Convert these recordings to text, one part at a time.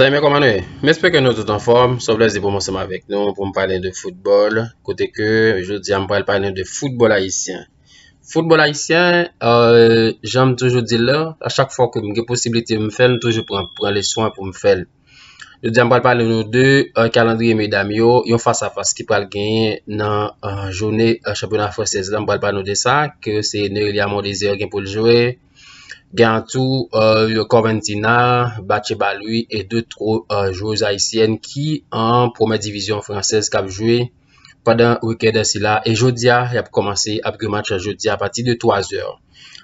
Mwen e? sepeke nou tout an form, sou bles di pou monsenman vek nou pou m pale de foutbol. Kote ke, joudi an pale pale de foutbol haitien. Foutbol haitien, euh, jom toujou di la, a chak fòk m gen posibilite m fel, toujou pran le soan pou m fel. Joudi an pale pale nou de kalandriye euh, medam yo, yon fasa fasa ki pale gen nan euh, jouni championan fransese. An pale pale nou de sa, ke se ne yon li amonize yon gen pou ljowe. Gantou, Kovantina, euh, Bache Baloui et 2-3 euh, jouz Haitien ki an promèdivizyon fransèz kap jwè padan wikèd ansi la. Et jodi ap komansè ap gemat chè jodi ap pati de 3 zèr.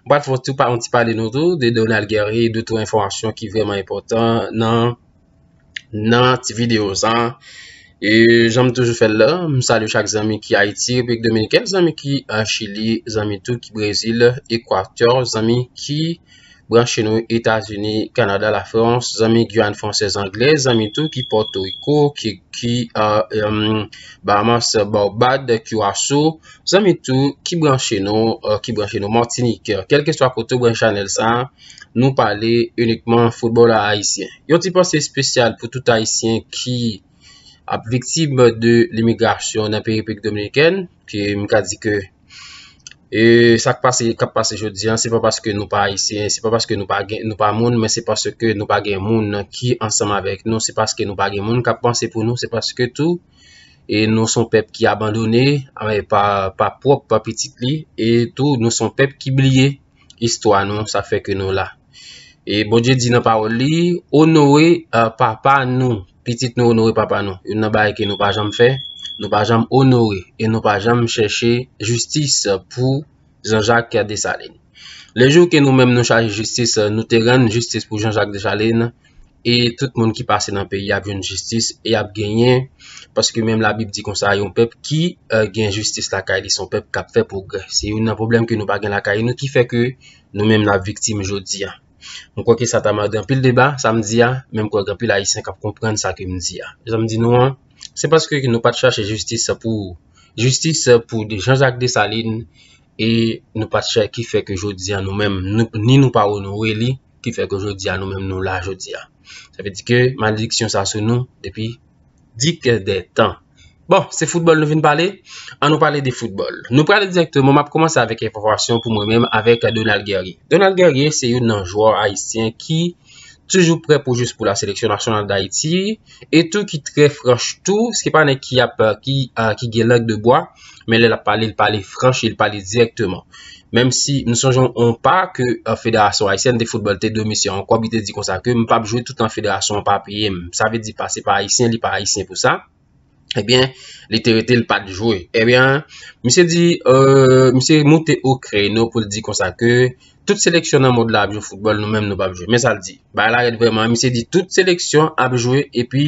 Boat fwantou pa an ti pale nou do, de Donal Gary, 2-3 informasyon ki vreman epotan nan nan ti video zan. E jom toujou fèl la, msalou chak zami ki Haiti, Pek Dominikèl, zami ki Chile, zami tou ki Brazil, branche nou Etasini, Kanada, la Frans, zami Gyan, Franses, Angles, zami tou ki Porto Iko, ki euh, um, Barmas, Baobad, Kiwaso, zami tou euh, ki branche nou Martinique. Kelke swa koto branche anel sa, nou pale unikman football a Haitien. Yon ti pase spesyal pou tout Haitien ki ap viktib de l'imigrasyon nan peripek Dominiken, ki mka di ke... E sak pase, kap pase jodi an, se pa paske nou pa isen, se pa paske nou pa moun, men se paske nou pa gen moun ki ansanm avek. Nou se paske nou pa gen moun, kap panse pou nou, se paske tou, e nou son pep ki abandone, ave pa pwok, pa pitit li, e tou nou son pep ki blye, histwa nou, sa feke nou la. E bonje di nan pa ou li, onowe euh, papa nou, pitit nou onowe papa nou, yon nan baye ki nou pa jam fey. Nou pa jam honore e nou pa jam chèche justice pou Jean-Jacques Desalènes. Le joun ke nou men nou chèche justice nou teren justice pou Jean-Jacques Desalènes e tout moun ki pase nan peyi ap joun justice e ap genyen paske menm la bib di konsa yon pep ki euh, gen justice la kaye li son pep kap fè pou gre. Se yon nan problem ke nou pa gen la kaye nou ki fè ke nou menm la viktim joudi. Nou kwa ki sa ta mardan pi l deba samdi ya, menm kwa gre pi la isen kap komprende sa ke mdzi ya. Jom di nou an. Se paske nou pat chache justice pou de Jean-Jacques Dessalines e nou pat chache ki fek jo diyan nou menm nou la jo diyan. Sa fe dike maliksyon sa sou nou depi dik de tan. Bon, se foutbol nou vin pale, an nou pale de foutbol. Nou pale direkto, mou map komanse avek e profasyon pou mou menm avek Donald Guerrier. Donald Guerrier se yon nan jwo aistyen ki Toujou pre pou jous pou la seleksyon nasyonal d'Haïti, etou ki tre franche tou, skè pa anè ki gè lèk de bois, men lè la palè, lè palè franche, lè palè direktèman. Mèm si nou sonjon on pa ke euh, fèderasyon haïsyen de foutbolte de misyon, kwa bitè di konsakè, mpap jwè tout an fèderasyon, mpap yè, msavè di pase pa haïsyen, li pa haïsyen pou sa. Ebyen, eh l'iterité l'pad joué Ebyen, mi se di Mi se moute au kreino pou di konsa Ke tout seleksyon an mou de l'abjou Foutbol nou mèm nou babjou, men sa l di Ba la, mi se di, tout seleksyon Abjoué, epi,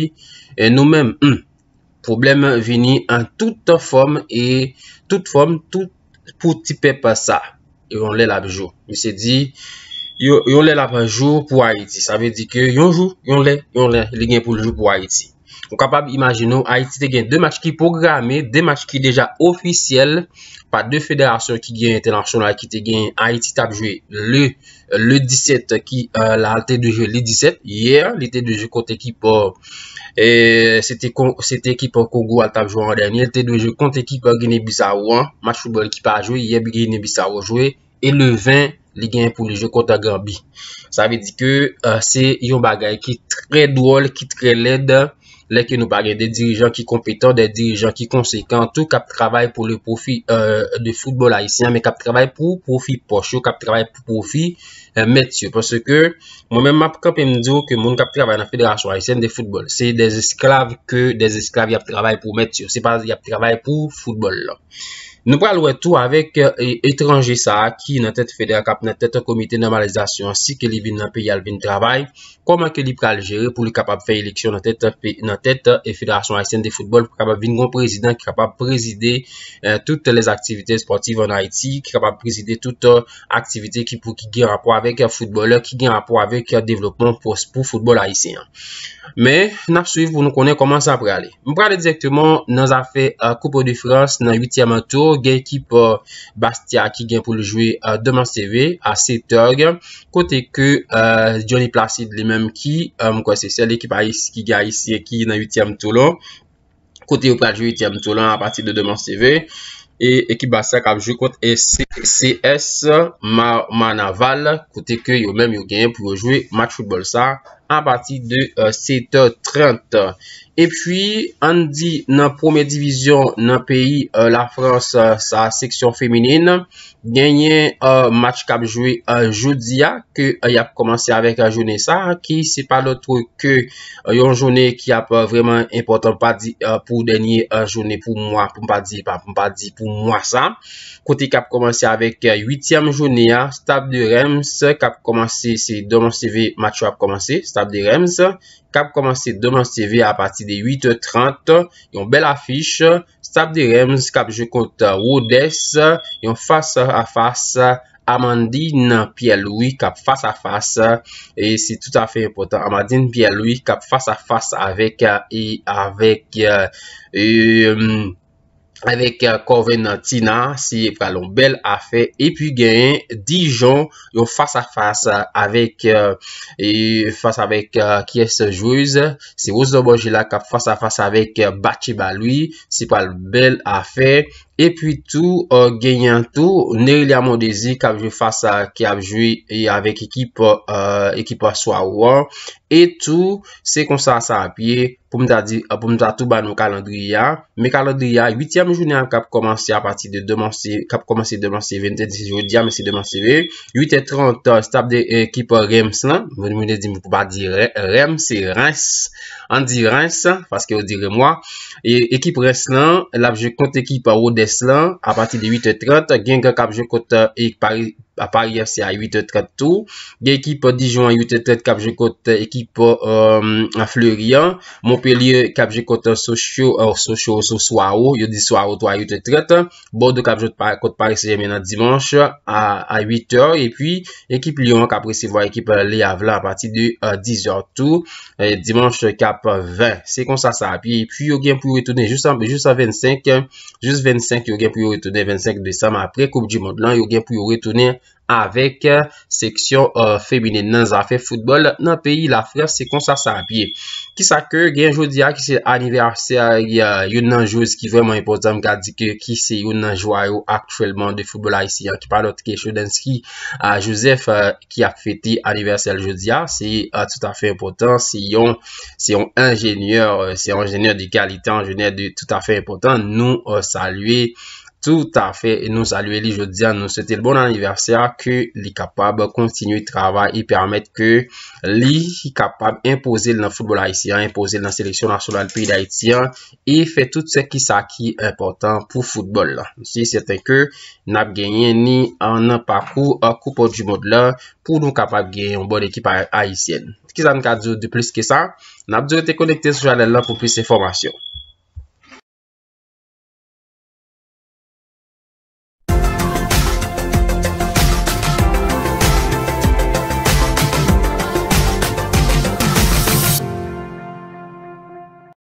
nou mèm Problem vini An tout form Tout form, tout pou tipe pa sa Yon lè l'abjou Mi se di, yon lè l'abjou Pou a iti, sa ve di ke Yon lè, yon lè, yon lè, lè gen pou l'jou pou a iti On kapab imagine ou Haiti te gen 2 euh, euh, match ki programe, 2 match ki deja ofisyele, pa 2 federasyon ki gen international, ki te gen Haiti tap jwe le 17 ki la alte de jwe, le 17, yeah, le te de jwe kote ekipo, eee, se te ekipo kongo alte jwe an denye, le te de jwe kote ekipo gen Ebisawa, match pou bol ekipa a jwe, yebi gen Ebisawa jwe, e le 20, le gen pou le jwe kote agarbi. Sa ve di ke, se yon bagay ki tre douol, ki tre lede, Lè ke nou bagè, de dirijan ki kompetan, de dirijan ki konsekant, tout kap travèl pou le profi euh, de foutbol aisyen, mè kap travèl pou profi pochou, kap travèl pou profi euh, mètyou. Pasè ke moun mè mèp kap mèm diyo ke moun kap travèl na federa chou aisyen de foutbol. Se des esklav ke des esklav yap travèl pou mètyou. Se pas yap travèl pou foutbol lò. Nou pral wè tou avèk etranje sa ki nan tèt fèder kap nan tèt komite normalizasyon si ke li bin nan peyal bin travay, koman ke li pral jere pou li kapap fè eleksyon nan tèt e fèderasyon Haitien de foutbol pou kapap bin goun prezident ki kapap prezide tout les aktivite sportive an Haiti, ki kapap prezide tout aktivite ki pou ki gen apò avèk foutbol, ki gen apò avèk yon devlopman pou foutbol Haitien. Mè, nap suiv pou nou konè koman sa pralè. Mè pralè direktèman nan zafè Koupe de France nan 8è mè tour Ou gen ekip euh, Bastia ki gen pou ljoui Demans TV a 7 ogyan. Kote ke Johnny Placid li menm ki mwen kwa se sel ekip a yisi ki gen a yisi e ki nan 8e Toulon. Kote ou pa ljoui 8e Toulon a pati de Demans TV. Ekip Bastia kap joui kont S.C.S. Manaval. Kote ke yo menm yo gen pou ljoui Match Football Saar. a euh, ah, pati euh, euh, ah, de 7.30. E pwi, an di nan pwomey divizyon nan peyi la Frans sa seksyon femenine, genye match kap jwe joudiya, ke yap komanse avek a jounen sa, ki se pa lo trok ke yon jounen ki ap vreman impotant pa di pou denye jounen pou mwa, pou mpa di pou mwa sa. Kote kap komanse avek 8e jounen, a stab de rems, kap komanse se domon CV match ap komanse, Stap de Rems, kap komanse doman CV a pati de 8.30, yon bel afish, Stap de Rems, kap je konta Wodex, yon fasa a fasa, Amandine, pi aloui, kap fasa fasa, e si tout afe important, Amandine, pi aloui, kap fasa fasa avek, e, avek, e, e, euh, e, Avek Koven euh, Tina, si pralon bel afe, epi gen, dijon, yo fasa fasa avek, fasa avek Kies Jouz, si Oso Bojila kap fasa fasa avek Bachi Baloui, si pralon bel afe, epi tou genyen tou ne li a modezi kapje fasa ki apjoui e avek ekip euh, ekipa swa ouan e tou se konsa sa apye poum ta tou ban nou kalandriya me kalandriya 8e jounen kap komanse apati de 2 manse kap komanse 2 manse 20 8e 30 stabde ekipa rems lan moun moun e di mou pa di rems an di rems ekipa rems lan lapje kont ekipa ou de A pati de 8.30, gen gen kapje kote ek pari. A Paris FC a 8h30 Gye ekip dijon a 8h30 Kapje kote ekip A Florian Mopelye kapje kote sou show Sou soua ou Yo di soua ou to a 8h30 Borde kapje kote Paris FC mena dimanche A 8h Ekip Lyon kapre se vwa ekip Le Havla a pati de 10h Dimanche kap 20 Se kon sa sa Yon gen pou yon retoune Jus 25 Yon gen pou yon retoune 25 december Apre koup di mond lan yon gen pou yon retoune avèk euh, seksyon euh, fèbine nan zafè foutbol nan peyi la fè, se kon sa sa apye. Ki sa kè gen jodia ki se aniversel euh, yon nanjouz ki vèman ipotèm kè di kè ki se yon nanjouay ou akfèlman de foutbol a yisi. Yon ki parot ke chou danski a jouzef ki ap fètè aniversel jodia. Se yon se yon ingènyèr de kalite anjènyèr de tout afè ipotèm nou salwè. Tout afe nou salue li jodi an nou sete l bon aniversar ke li kapab kontinuy travay I permet ke li kapab impozil nan futbol Haitien, impozil nan seleksyon nasyonal piy da Haitien I fe tout se ki sa ki important pou futbol la Si seten ke nap genyen ni an nan pakou akupo di mod la pou nou kapab genyon bon ekip Haitien Kisa m ka djou de plis ke sa, nap djou te konekte sou jale la pou plis se formasyon